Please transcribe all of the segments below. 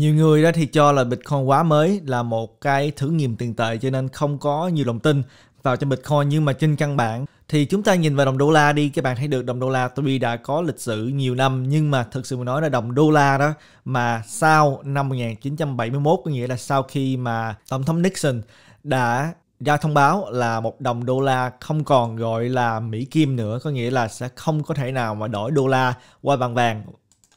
Nhiều người đã thì cho là Bitcoin quá mới là một cái thử nghiệm tiền tệ cho nên không có nhiều lòng tin vào trong Bitcoin nhưng mà trên căn bản thì chúng ta nhìn vào đồng đô la đi các bạn thấy được đồng đô la tuy đã có lịch sử nhiều năm nhưng mà thực sự mà nói là đồng đô la đó mà sau năm 1971 có nghĩa là sau khi mà tổng thống Nixon đã ra thông báo là một đồng đô la không còn gọi là Mỹ Kim nữa, có nghĩa là sẽ không có thể nào mà đổi đô la qua bằng vàng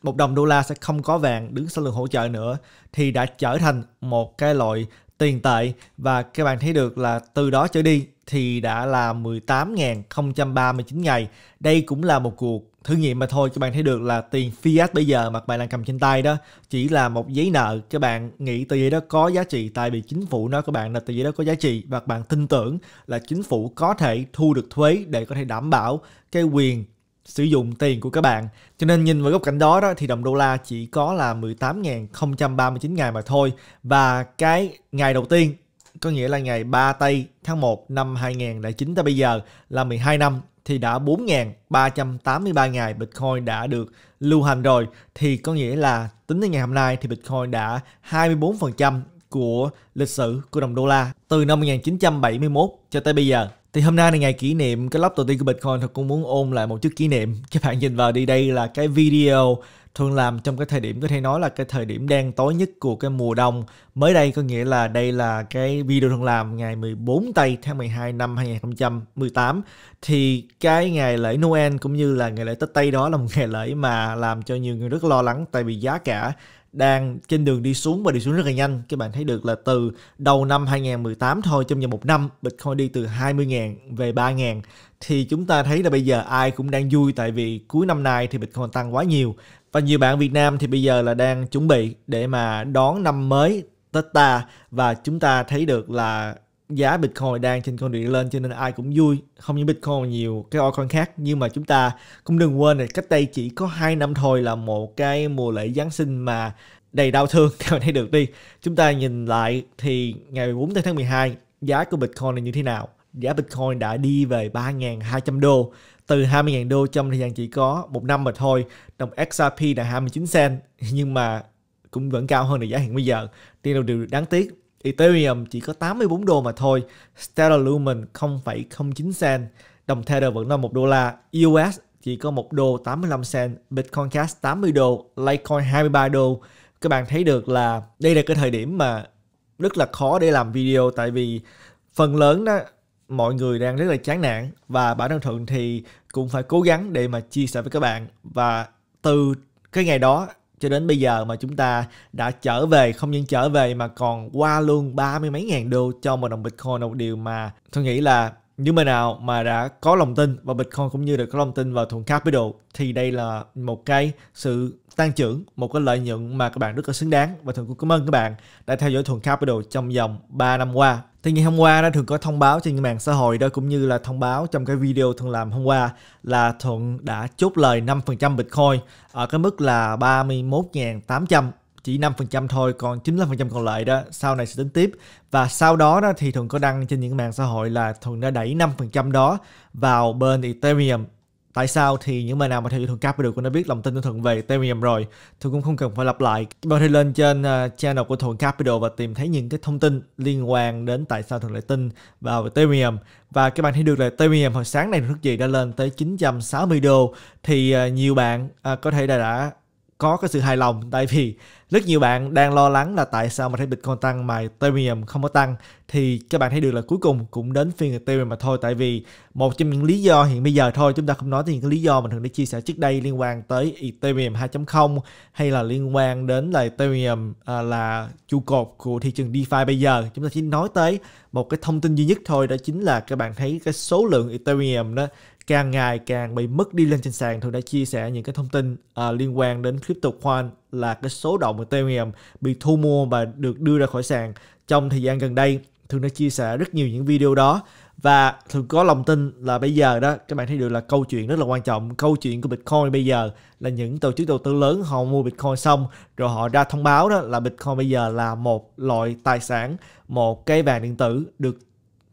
một đồng đô la sẽ không có vàng đứng sau lưng hỗ trợ nữa thì đã trở thành một cái loại tiền tệ và các bạn thấy được là từ đó trở đi thì đã là 18.039 ngày. Đây cũng là một cuộc thử nghiệm mà thôi các bạn thấy được là tiền fiat bây giờ mà các bạn đang cầm trên tay đó chỉ là một giấy nợ các bạn nghĩ tờ giấy đó có giá trị tại vì chính phủ nói các bạn là tờ giấy đó có giá trị và bạn tin tưởng là chính phủ có thể thu được thuế để có thể đảm bảo cái quyền sử dụng tiền của các bạn. Cho nên nhìn vào góc cảnh đó đó thì đồng đô la chỉ có là 18.039 ngày mà thôi. Và cái ngày đầu tiên có nghĩa là ngày 3 tây tháng 1 năm 2009 tới bây giờ là 12 năm thì đã 4.383 ngày Bitcoin đã được lưu hành rồi thì có nghĩa là tính đến ngày hôm nay thì Bitcoin đã 24% của lịch sử của đồng đô la từ năm 1971 cho tới bây giờ thì hôm nay là ngày kỷ niệm cái lóc đầu tiên của Bitcoin thật cũng muốn ôn lại một chút kỷ niệm các bạn nhìn vào đi đây là cái video thường làm trong cái thời điểm có thể nói là cái thời điểm đen tối nhất của cái mùa đông mới đây có nghĩa là đây là cái video thường làm ngày 14 tây tháng 12 năm 2018 thì cái ngày lễ Noel cũng như là ngày lễ Tết Tây đó là một ngày lễ mà làm cho nhiều người rất lo lắng tại vì giá cả đang trên đường đi xuống và đi xuống rất là nhanh. Các bạn thấy được là từ đầu năm 2018 thôi trong vòng một năm Bitcoin đi từ 20.000 về 3.000 thì chúng ta thấy là bây giờ ai cũng đang vui tại vì cuối năm nay thì Bitcoin tăng quá nhiều và nhiều bạn Việt Nam thì bây giờ là đang chuẩn bị để mà đón năm mới Tết ta và chúng ta thấy được là giá Bitcoin đang trên con đường lên cho nên ai cũng vui không những Bitcoin mà nhiều cái altcoin khác nhưng mà chúng ta cũng đừng quên là cách đây chỉ có 2 năm thôi là một cái mùa lễ Giáng sinh mà đầy đau thương theo thấy được đi chúng ta nhìn lại thì ngày 14 tháng 12 giá của Bitcoin là như thế nào giá Bitcoin đã đi về 3.200 đô từ 20.000 đô trong thời gian chỉ có một năm mà thôi đồng XRP là 29 cent nhưng mà cũng vẫn cao hơn là giá hiện bây giờ. Điều điều đáng tiếc Ethereum chỉ có 84 đô mà thôi, Stellar Lumen 0,09 cent, đồng Tether vẫn là 1 đô la, EOS chỉ có 1 đô 85 cent, Bitcoin Cash 80 đô, Litecoin 23 đô. Các bạn thấy được là đây là cái thời điểm mà rất là khó để làm video tại vì phần lớn đó mọi người đang rất là chán nản và bản thân thuận thì cũng phải cố gắng để mà chia sẻ với các bạn và từ cái ngày đó cho đến bây giờ mà chúng ta đã trở về không những trở về mà còn qua luôn ba mươi mấy ngàn đô cho một đồng bitcoin là một điều mà tôi nghĩ là như bên nào mà đã có lòng tin vào Bitcoin cũng như được có lòng tin vào thùng capital thì đây là một cái sự tăng trưởng, một cái lợi nhuận mà các bạn rất là xứng đáng và thường cũng cảm ơn các bạn đã theo dõi thùng capital trong vòng 3 năm qua. Thì ngày hôm qua đó thường có thông báo trên mạng xã hội đó cũng như là thông báo trong cái video thường làm hôm qua là Thuận đã chốt lời 5% Bitcoin ở cái mức là 31.800 chỉ 5% thôi còn 95% còn lại đó sau này sẽ tính tiếp và sau đó đó thì Thuận có đăng trên những mạng xã hội là Thuận đã đẩy 5% đó vào bên Ethereum tại sao thì những bài nào mà theo dõi thường cáp được cũng đã biết lòng tin của thuận về Ethereum rồi tôi cũng không cần phải lặp lại bạn thể lên trên uh, channel của thuận capital và tìm thấy những cái thông tin liên quan đến tại sao thuận lại tin vào Ethereum và các bạn thấy được là Ethereum hồi sáng này thức gì đã lên tới 960 đô thì à, nhiều bạn à, có thể đã đã có cái sự hài lòng tại vì rất nhiều bạn đang lo lắng là tại sao mà thấy Bitcoin tăng mà Ethereum không có tăng thì các bạn thấy được là cuối cùng cũng đến phiên Ethereum mà thôi tại vì một trong những lý do hiện bây giờ thôi chúng ta không nói tới những cái lý do mình thường đã chia sẻ trước đây liên quan tới Ethereum 2.0 hay là liên quan đến là Ethereum à, là trụ cột của thị trường DeFi bây giờ chúng ta chỉ nói tới một cái thông tin duy nhất thôi đó chính là các bạn thấy cái số lượng Ethereum đó càng ngày càng bị mất đi lên trên sàn thường đã chia sẻ những cái thông tin uh, liên quan đến crypto coin là cái số đồng Ethereum bị thu mua và được đưa ra khỏi sàn trong thời gian gần đây. Thường đã chia sẻ rất nhiều những video đó và thường có lòng tin là bây giờ đó các bạn thấy được là câu chuyện rất là quan trọng câu chuyện của bitcoin bây giờ là những tổ chức đầu tư lớn họ mua bitcoin xong rồi họ ra thông báo đó là bitcoin bây giờ là một loại tài sản một cái vàng điện tử được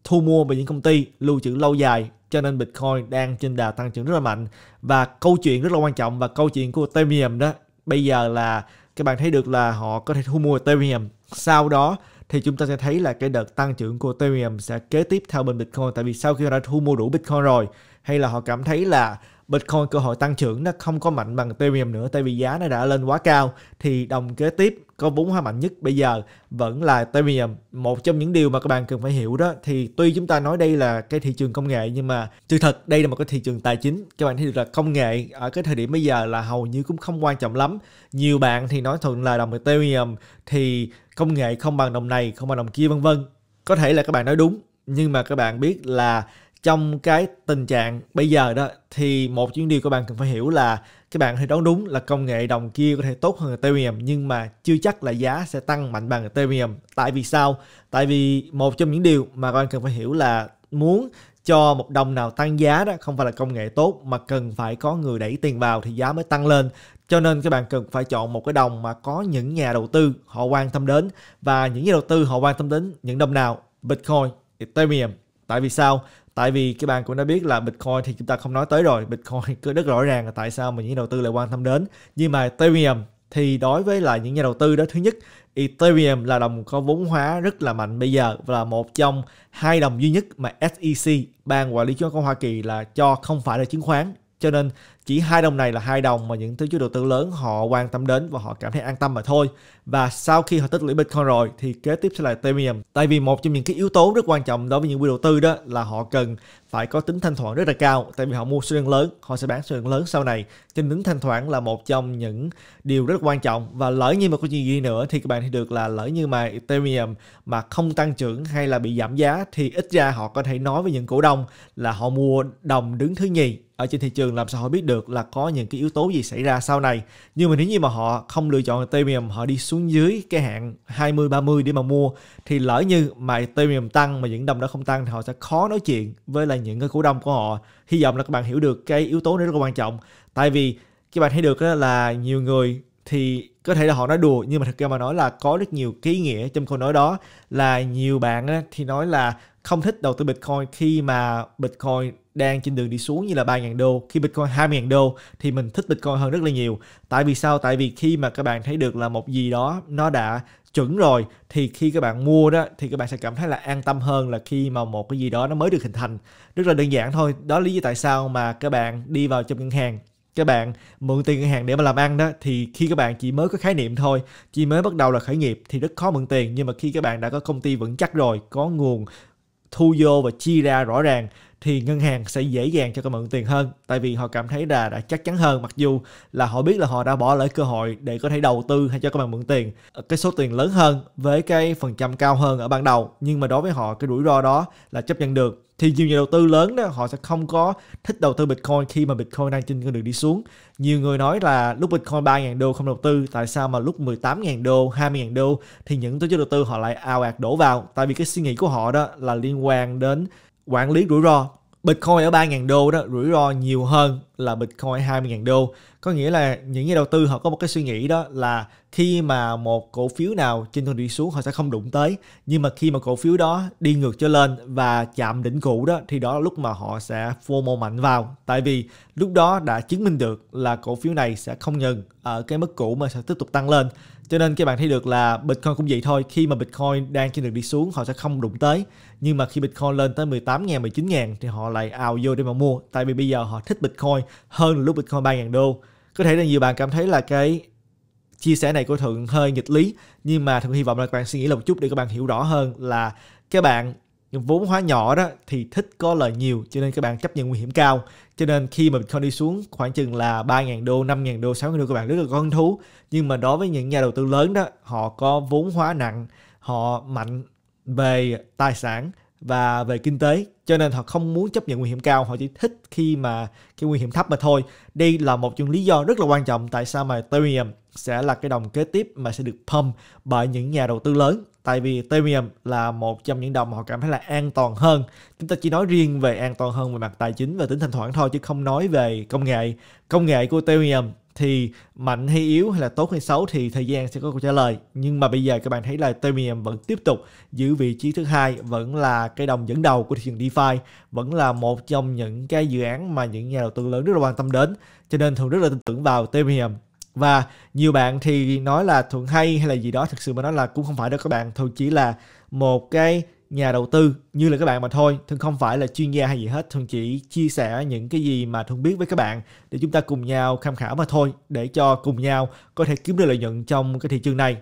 thu mua bởi những công ty lưu trữ lâu dài cho nên Bitcoin đang trên đà tăng trưởng rất là mạnh và câu chuyện rất là quan trọng và câu chuyện của Ethereum đó bây giờ là các bạn thấy được là họ có thể thu mua Ethereum sau đó thì chúng ta sẽ thấy là cái đợt tăng trưởng của Ethereum sẽ kế tiếp theo bên Bitcoin tại vì sau khi họ đã thu mua đủ Bitcoin rồi hay là họ cảm thấy là Bitcoin cơ hội tăng trưởng nó không có mạnh bằng Ethereum nữa tại vì giá nó đã lên quá cao thì đồng kế tiếp có vốn hóa mạnh nhất bây giờ vẫn là Ethereum. Một trong những điều mà các bạn cần phải hiểu đó thì tuy chúng ta nói đây là cái thị trường công nghệ nhưng mà sự thật đây là một cái thị trường tài chính. Các bạn thấy được là công nghệ ở cái thời điểm bây giờ là hầu như cũng không quan trọng lắm. Nhiều bạn thì nói thuận là đồng Ethereum thì công nghệ không bằng đồng này, không bằng đồng kia vân vân. Có thể là các bạn nói đúng nhưng mà các bạn biết là trong cái tình trạng bây giờ đó thì một chuyến điều các bạn cần phải hiểu là các bạn hãy đoán đúng là công nghệ đồng kia có thể tốt hơn Ethereum nhưng mà chưa chắc là giá sẽ tăng mạnh bằng Ethereum. Tại vì sao? Tại vì một trong những điều mà các bạn cần phải hiểu là muốn cho một đồng nào tăng giá đó không phải là công nghệ tốt mà cần phải có người đẩy tiền vào thì giá mới tăng lên cho nên các bạn cần phải chọn một cái đồng mà có những nhà đầu tư họ quan tâm đến và những nhà đầu tư họ quan tâm đến những đồng nào Bitcoin, Ethereum Tại vì sao? tại vì các bạn cũng đã biết là bitcoin thì chúng ta không nói tới rồi bitcoin cứ rất rõ ràng là tại sao mà những đầu tư lại quan tâm đến nhưng mà ethereum thì đối với lại những nhà đầu tư đó thứ nhất Ethereum là đồng có vốn hóa rất là mạnh bây giờ và là một trong hai đồng duy nhất mà SEC ban quản lý chứng khoán Hoa Kỳ là cho không phải là chứng khoán cho nên chỉ hai đồng này là hai đồng mà những thứ chủ đầu tư lớn họ quan tâm đến và họ cảm thấy an tâm mà thôi và sau khi họ tích lũy bitcoin rồi thì kế tiếp sẽ là ethereum tại vì một trong những cái yếu tố rất quan trọng đối với những quỹ đầu tư đó là họ cần phải có tính thanh khoản rất là cao tại vì họ mua số lượng lớn họ sẽ bán số lượng lớn sau này cho nên tính thanh khoản là một trong những điều rất quan trọng và lỡ như mà có chuyện gì nữa thì các bạn thì được là lỡ như mà ethereum mà không tăng trưởng hay là bị giảm giá thì ít ra họ có thể nói với những cổ đông là họ mua đồng đứng thứ nhì ở trên thị trường làm sao họ biết được được là có những cái yếu tố gì xảy ra sau này nhưng mà nếu như mà họ không lựa chọn Ethereum họ đi xuống dưới cái hạn 20 30 để mà mua thì lỡ như mà Ethereum tăng mà những đồng đó không tăng thì họ sẽ khó nói chuyện với là những cái cổ đông của họ hy vọng là các bạn hiểu được cái yếu tố này rất là quan trọng tại vì các bạn thấy được là nhiều người thì có thể là họ nói đùa nhưng mà thật ra mà nói là có rất nhiều ký nghĩa trong câu nói đó là nhiều bạn thì nói là không thích đầu tư Bitcoin khi mà Bitcoin đang trên đường đi xuống như là 3.000 đô khi Bitcoin 20.000 đô thì mình thích Bitcoin hơn rất là nhiều tại vì sao tại vì khi mà các bạn thấy được là một gì đó nó đã chuẩn rồi thì khi các bạn mua đó thì các bạn sẽ cảm thấy là an tâm hơn là khi mà một cái gì đó nó mới được hình thành rất là đơn giản thôi đó lý do tại sao mà các bạn đi vào trong ngân hàng các bạn mượn tiền ngân hàng để mà làm ăn đó thì khi các bạn chỉ mới có khái niệm thôi chỉ mới bắt đầu là khởi nghiệp thì rất khó mượn tiền nhưng mà khi các bạn đã có công ty vững chắc rồi có nguồn thu vô và chi ra rõ ràng thì ngân hàng sẽ dễ dàng cho các mượn tiền hơn tại vì họ cảm thấy là đã chắc chắn hơn mặc dù là họ biết là họ đã bỏ lỡ cơ hội để có thể đầu tư hay cho các bạn mượn tiền ờ, cái số tiền lớn hơn với cái phần trăm cao hơn ở ban đầu nhưng mà đối với họ cái rủi ro đó là chấp nhận được thì nhiều nhà đầu tư lớn đó họ sẽ không có thích đầu tư Bitcoin khi mà Bitcoin đang trên con đường đi xuống. Nhiều người nói là lúc Bitcoin 3.000 đô không đầu tư, tại sao mà lúc 18.000 đô, 20.000 đô thì những tổ chức đầu tư họ lại ao ạt đổ vào. Tại vì cái suy nghĩ của họ đó là liên quan đến quản lý rủi ro Bitcoin ở 3.000 đô đó rủi ro nhiều hơn là Bitcoin 20.000 đô. Có nghĩa là những nhà đầu tư họ có một cái suy nghĩ đó là khi mà một cổ phiếu nào trên con đi xuống họ sẽ không đụng tới. Nhưng mà khi mà cổ phiếu đó đi ngược trở lên và chạm đỉnh cũ đó thì đó là lúc mà họ sẽ FOMO mạnh vào. Tại vì lúc đó đã chứng minh được là cổ phiếu này sẽ không ngừng ở cái mức cũ mà sẽ tiếp tục tăng lên. Cho nên các bạn thấy được là Bitcoin cũng vậy thôi. Khi mà Bitcoin đang trên đường đi xuống họ sẽ không đụng tới nhưng mà khi Bitcoin lên tới 18 000 19 000 thì họ lại ào vô để mà mua tại vì bây giờ họ thích Bitcoin hơn lúc Bitcoin 3 000 đô có thể là nhiều bạn cảm thấy là cái chia sẻ này của thượng hơi nghịch lý nhưng mà thượng hy vọng là các bạn suy nghĩ là một chút để các bạn hiểu rõ hơn là các bạn vốn hóa nhỏ đó thì thích có lời nhiều cho nên các bạn chấp nhận nguy hiểm cao cho nên khi mà Bitcoin đi xuống khoảng chừng là 3.000 đô, 5.000 đô, 6.000 đô các bạn rất là có hứng thú nhưng mà đối với những nhà đầu tư lớn đó họ có vốn hóa nặng họ mạnh về tài sản và về kinh tế cho nên họ không muốn chấp nhận nguy hiểm cao họ chỉ thích khi mà cái nguy hiểm thấp mà thôi đây là một trong lý do rất là quan trọng tại sao mà Ethereum sẽ là cái đồng kế tiếp mà sẽ được pump bởi những nhà đầu tư lớn tại vì Ethereum là một trong những đồng mà họ cảm thấy là an toàn hơn chúng ta chỉ nói riêng về an toàn hơn về mặt tài chính và tính thanh khoản thôi chứ không nói về công nghệ công nghệ của Ethereum thì mạnh hay yếu hay là tốt hay xấu thì thời gian sẽ có câu trả lời nhưng mà bây giờ các bạn thấy là Ethereum vẫn tiếp tục giữ vị trí thứ hai vẫn là cái đồng dẫn đầu của thị trường DeFi vẫn là một trong những cái dự án mà những nhà đầu tư lớn rất là quan tâm đến cho nên thường rất là tin tưởng vào Ethereum và nhiều bạn thì nói là thuận hay hay là gì đó thực sự mà nói là cũng không phải đâu các bạn thường chỉ là một cái nhà đầu tư như là các bạn mà thôi thương không phải là chuyên gia hay gì hết thương chỉ chia sẻ những cái gì mà thương biết với các bạn để chúng ta cùng nhau tham khảo mà thôi để cho cùng nhau có thể kiếm được lợi nhuận trong cái thị trường này